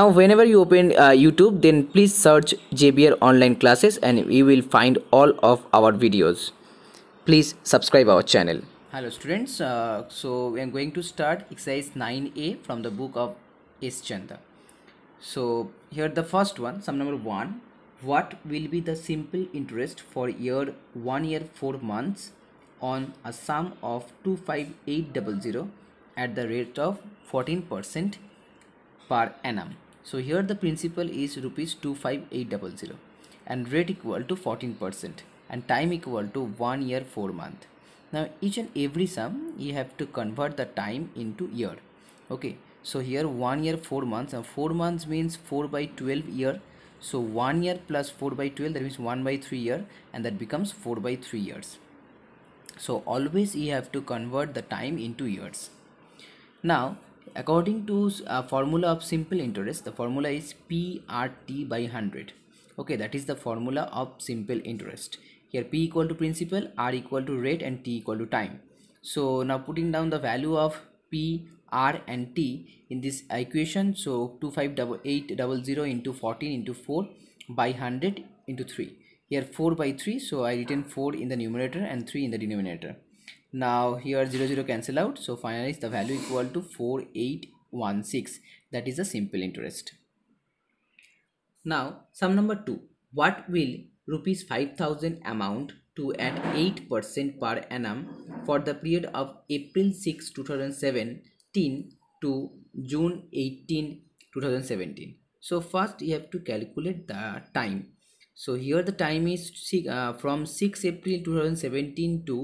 now whenever you open uh, youtube then please search jbr online classes and you will find all of our videos please subscribe our channel hello students uh, so we are going to start exercise 9a from the book of s Chanda. so here the first one sum number one what will be the simple interest for year one year four months on a sum of 25800 at the rate of 14 percent per annum so here the principal is rupees 25800 and rate equal to 14% and time equal to 1 year 4 month. Now each and every sum you have to convert the time into year. Okay. So here 1 year 4 months and 4 months means 4 by 12 year. So 1 year plus 4 by 12 that means 1 by 3 year and that becomes 4 by 3 years. So always you have to convert the time into years. Now according to a uh, formula of simple interest the formula is prt by 100 okay that is the formula of simple interest here p equal to principal r equal to rate and t equal to time so now putting down the value of p r and t in this equation so 25880 into 14 into 4 by 100 into 3 here 4 by 3 so i written 4 in the numerator and 3 in the denominator now here 0 0 cancel out so finally the value equal to 4816 that is a simple interest now sum number 2 what will rupees 5000 amount to at 8% per annum for the period of April 6 2017 to June 18 2017 so first you have to calculate the time so here the time is uh, from 6 April 2017 to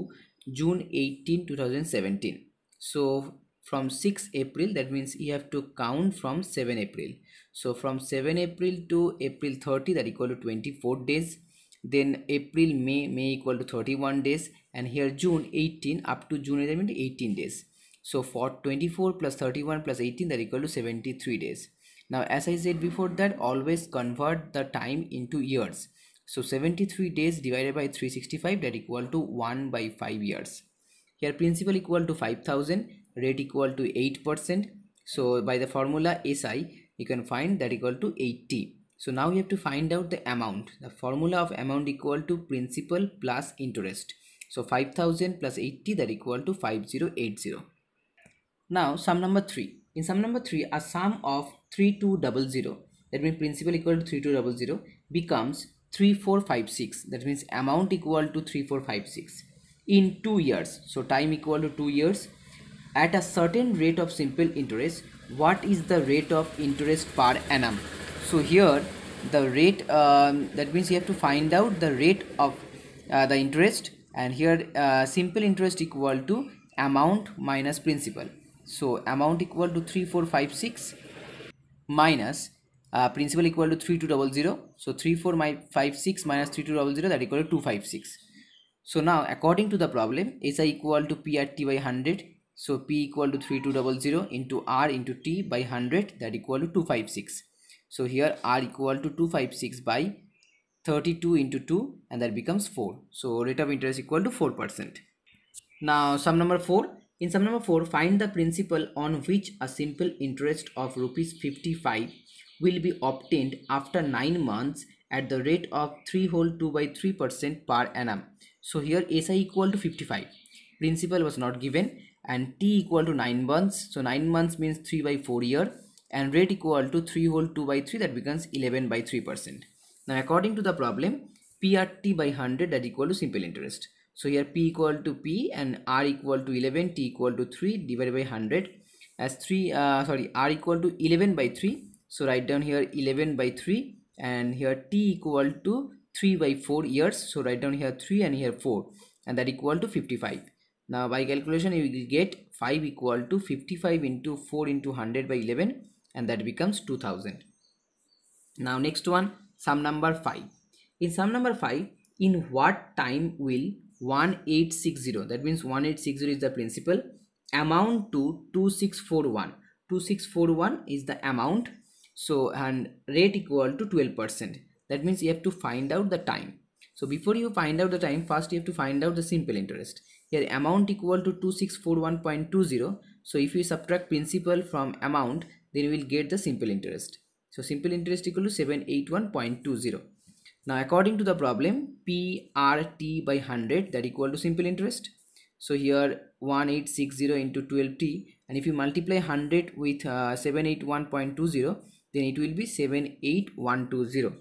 June 18 2017 so from 6 April that means you have to count from 7 April so from 7 April to April 30 that equal to 24 days then April May May equal to 31 days and here June 18 up to June 18 days so for 24 plus 31 plus 18 that equal to 73 days now as I said before that always convert the time into years so 73 days divided by 365 that equal to 1 by 5 years. Here principal equal to 5000, rate equal to 8%. So by the formula SI, you can find that equal to 80. So now we have to find out the amount. The formula of amount equal to principal plus interest. So 5000 plus 80 that equal to 5080. Now sum number 3. In sum number 3 a sum of 3200 that means principal equal to 3200 becomes 3456 that means amount equal to 3456 in 2 years so time equal to 2 years at a certain rate of simple interest what is the rate of interest per annum so here the rate um, that means you have to find out the rate of uh, the interest and here uh, simple interest equal to amount minus principal so amount equal to 3456 minus uh, principal equal to three two 0 so three four my five six minus double 0 that equal to 256 so now according to the problem si equal to p at t by 100 so p equal to three two 0 into r into t by 100 that equal to 256 so here r equal to 256 by 32 into 2 and that becomes 4 so rate of interest equal to 4 percent now sum number 4 in sum number 4 find the principal on which a simple interest of rupees 55 will be obtained after 9 months at the rate of 3 whole 2 by 3 percent per annum so here si equal to 55 principal was not given and t equal to 9 months so 9 months means 3 by 4 year and rate equal to 3 whole 2 by 3 that becomes 11 by 3 percent now according to the problem prt by 100 that equal to simple interest so here p equal to p and r equal to 11 t equal to 3 divided by 100 as 3 uh, sorry r equal to 11 by 3 so write down here 11 by 3 and here t equal to 3 by 4 years so write down here 3 and here 4 and that equal to 55 now by calculation you will get 5 equal to 55 into 4 into 100 by 11 and that becomes 2000 now next one sum number 5 in sum number 5 in what time will 1860 that means 1860 is the principal amount to 2641 2641 is the amount so and rate equal to 12% that means you have to find out the time so before you find out the time first you have to find out the simple interest here amount equal to 2641.20 so if you subtract principal from amount then you will get the simple interest so simple interest equal to 781.20 now according to the problem PRT by 100 that equal to simple interest so here 1860 into 12t and if you multiply 100 with uh, 781.20 then it will be 78120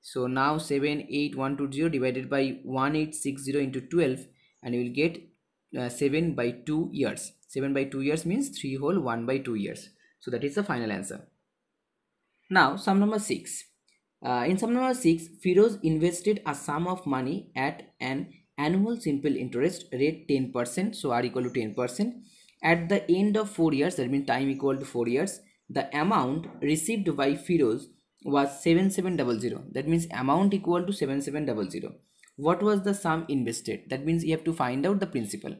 so now 78120 divided by 1860 into 12 and you will get uh, 7 by 2 years 7 by 2 years means 3 whole 1 by 2 years so that is the final answer now sum number 6 uh, in sum number 6 Firoz invested a sum of money at an annual simple interest rate 10% so r equal to 10% at the end of 4 years that means time equal to 4 years the amount received by Firoz was 7700 that means amount equal to 7700 what was the sum invested that means you have to find out the principal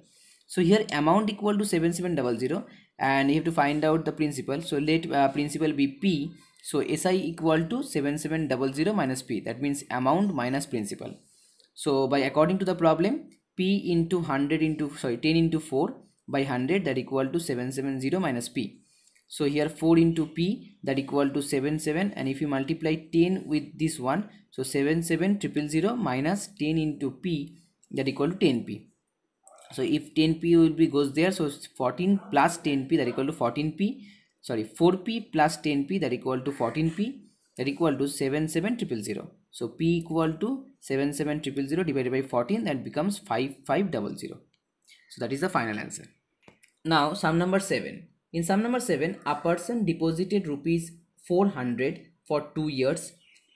so here amount equal to 7700 and you have to find out the principal so let uh, principal be p so si equal to 7700 minus p that means amount minus principal so by according to the problem p into 100 into sorry 10 into 4 by 100 that equal to 770 minus p so here 4 into p that equal to 7 7 and if you multiply 10 with this one so 7 7 triple zero minus 10 into p that equal to 10p so if 10p will be goes there so 14 plus 10p that equal to 14p sorry 4p plus 10p that equal to 14p that equal to 7 7 triple zero so p equal to 7 7 triple zero divided by 14 that becomes 5 5 double zero so that is the final answer now sum number 7 in sum number 7, a person deposited rupees 400 for 2 years,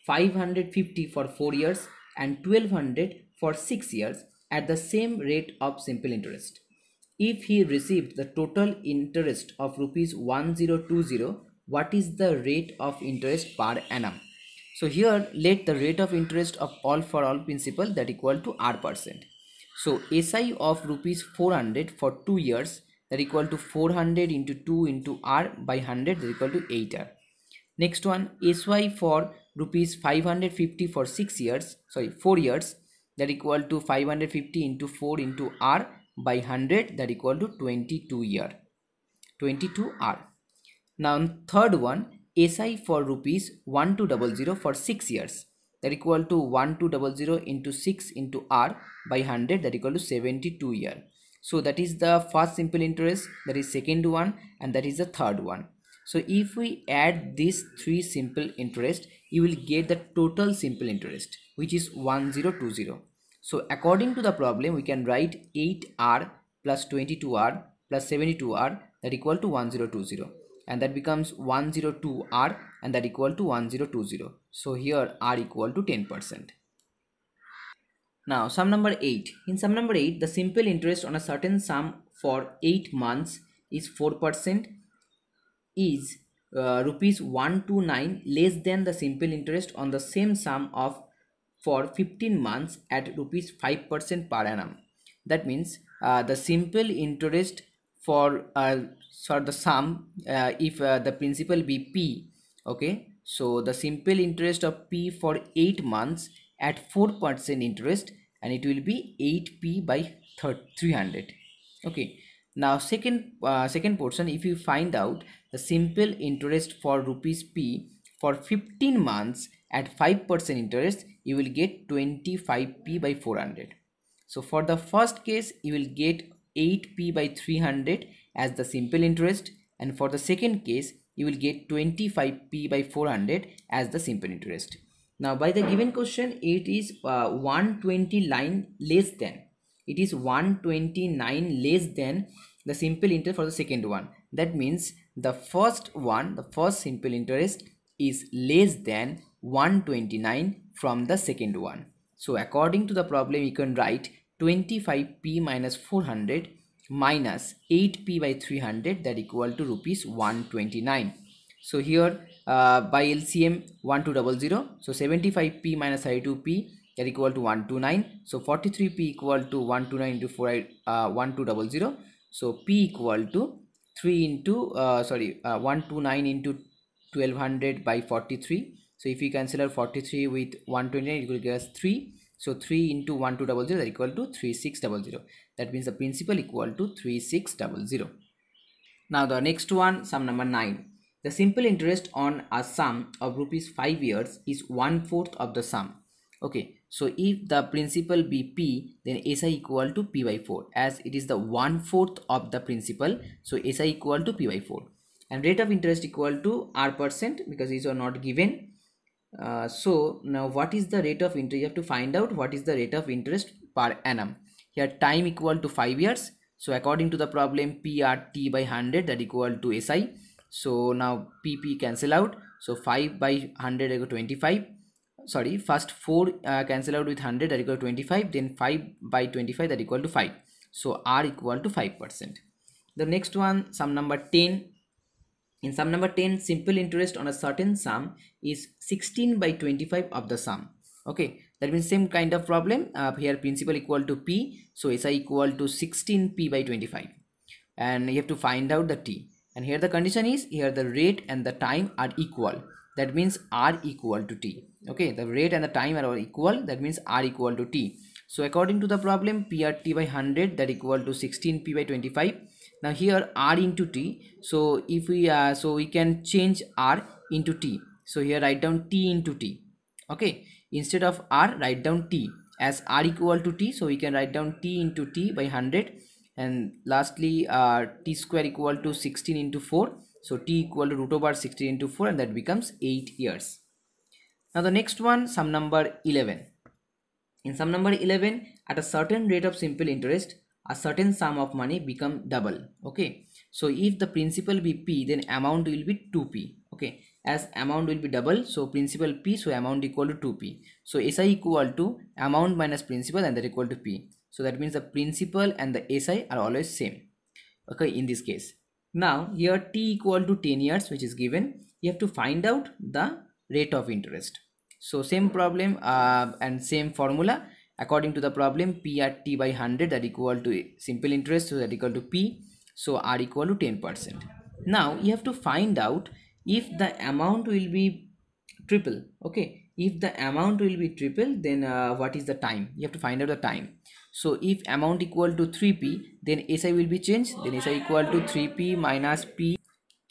550 for 4 years and 1200 for 6 years at the same rate of simple interest. If he received the total interest of rupees 1020, what is the rate of interest per annum? So here let the rate of interest of all for all principal that equal to R percent. So SI of rupees 400 for 2 years that equal to 400 into 2 into r by 100 that equal to 8r next one sy for rupees 550 for 6 years sorry 4 years that equal to 550 into 4 into r by 100 that equal to 22 year 22 r now third one si for rupees 1200 for 6 years that equal to 1200 into 6 into r by 100 that equal to 72 year so that is the first simple interest that is second one and that is the third one so if we add these three simple interest you will get the total simple interest which is 1020 so according to the problem we can write 8r plus 22r plus 72r that equal to 1020 and that becomes 102r and that equal to 1020 so here r equal to 10 percent now sum number 8. In sum number 8, the simple interest on a certain sum for 8 months is 4% is uh, rupees 129 less than the simple interest on the same sum of for 15 months at rupees 5% per annum. That means uh, the simple interest for uh, for the sum uh, if uh, the principal be p okay so the simple interest of p for 8 months at 4% interest and it will be 8p by 300 okay now second uh, second portion if you find out the simple interest for rupees p for 15 months at 5% interest you will get 25p by 400 so for the first case you will get 8p by 300 as the simple interest and for the second case you will get 25p by 400 as the simple interest now by the given question, it is uh, 129 less than. It is 129 less than the simple interest for the second one. That means the first one, the first simple interest is less than 129 from the second one. So according to the problem, you can write 25p minus 400 minus 8p by 300 that equal to rupees 129. So here uh, by LCM 1200. So 75p minus 32p are equal to 129. So 43p equal to 129 into 4 uh, 1200. So p equal to 3 into uh, sorry uh, 129 into 1200 by 43. So if we cancel 43 with 129 it will give us 3. So 3 into 1200 are equal to 3600. That means the principal equal to 3600. Now the next one sum number 9. The simple interest on a sum of rupees 5 years is one fourth of the sum. Okay, so if the principal be P, then SI equal to P by 4 as it is the one fourth of the principal. So SI equal to P by 4 and rate of interest equal to R percent because these are not given. Uh, so now what is the rate of interest? You have to find out what is the rate of interest per annum. Here time equal to 5 years. So according to the problem PRT by 100 that equal to SI so now pp cancel out so 5 by 100 equal 25 sorry first 4 uh, cancel out with 100 that equal 25 then 5 by 25 that equal to 5 so r equal to 5 percent the next one sum number 10 in sum number 10 simple interest on a certain sum is 16 by 25 of the sum okay that means same kind of problem uh, here principal equal to p so si equal to 16p by 25 and you have to find out the t and here the condition is here the rate and the time are equal that means r equal to t okay the rate and the time are equal that means r equal to t so according to the problem prt by 100 that equal to 16p by 25 now here r into t so if we uh, so we can change r into t so here write down t into t okay instead of r write down t as r equal to t so we can write down t into t by 100 and lastly uh, t square equal to 16 into 4 so t equal to root over 16 into 4 and that becomes 8 years now the next one sum number 11 in sum number 11 at a certain rate of simple interest a certain sum of money become double okay so if the principal be p then amount will be 2p okay as amount will be double so principal p so amount equal to 2p so si equal to amount minus principal and that equal to p so that means the principal and the SI are always same okay in this case now here t equal to 10 years which is given you have to find out the rate of interest so same problem uh, and same formula according to the problem p at t by 100 that equal to simple interest so that equal to p so r equal to 10 percent now you have to find out if the amount will be triple okay if the amount will be triple then uh, what is the time you have to find out the time so if amount equal to 3p then si will be changed then si equal to 3p minus p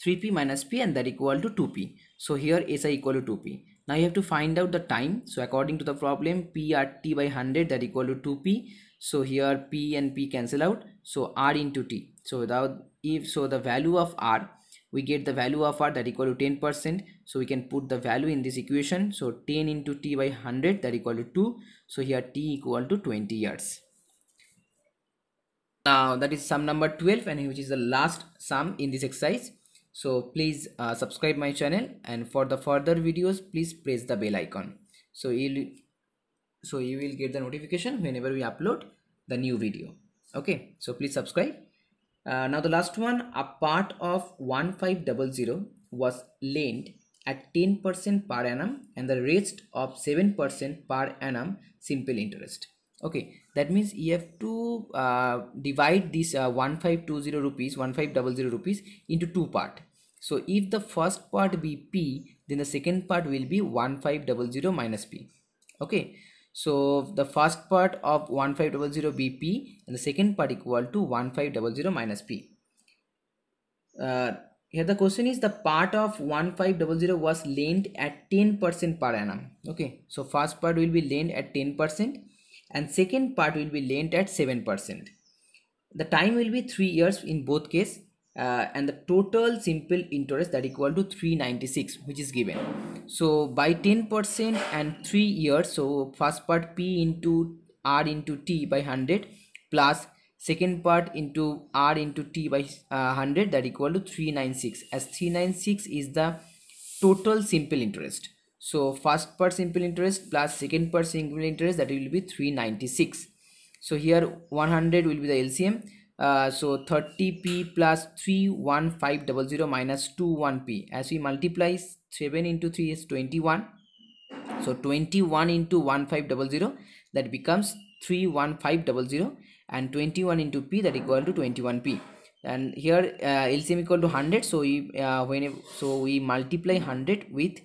3p minus p and that equal to 2p so here si equal to 2p now you have to find out the time so according to the problem p by 100 that equal to 2p so here p and p cancel out so r into t so without if so the value of r we get the value of r that equal to 10 percent so we can put the value in this equation so 10 into t by 100 that equal to 2 so here t equal to 20 years now that is sum number 12 and which is the last sum in this exercise so please uh, subscribe my channel and for the further videos please press the bell icon so you so you will get the notification whenever we upload the new video okay so please subscribe uh, now the last one a part of 1500 was lent at 10% per annum and the rest of 7% per annum simple interest okay that means you have to uh, divide this uh, 1520 rupees 1500 rupees into two part so if the first part be p then the second part will be 1500 minus p okay so the first part of 1500 be p and the second part equal to 1500 minus p uh, here the question is the part of 1500 was lent at 10% per annum okay so first part will be lent at 10% and second part will be lent at 7%. The time will be 3 years in both case uh, and the total simple interest that equal to 396 which is given. So by 10% and 3 years so first part P into R into T by 100 plus second part into R into T by uh, 100 that equal to 396 as 396 is the total simple interest so first per simple interest plus second per simple interest that will be 396 so here 100 will be the lcm uh, so 30p plus 31500 minus 21p as we multiply 7 into 3 is 21 so 21 into 1500 that becomes 31500 and 21 into p that equal to 21p and here uh, lcm equal to 100 so we uh, when so we multiply 100 with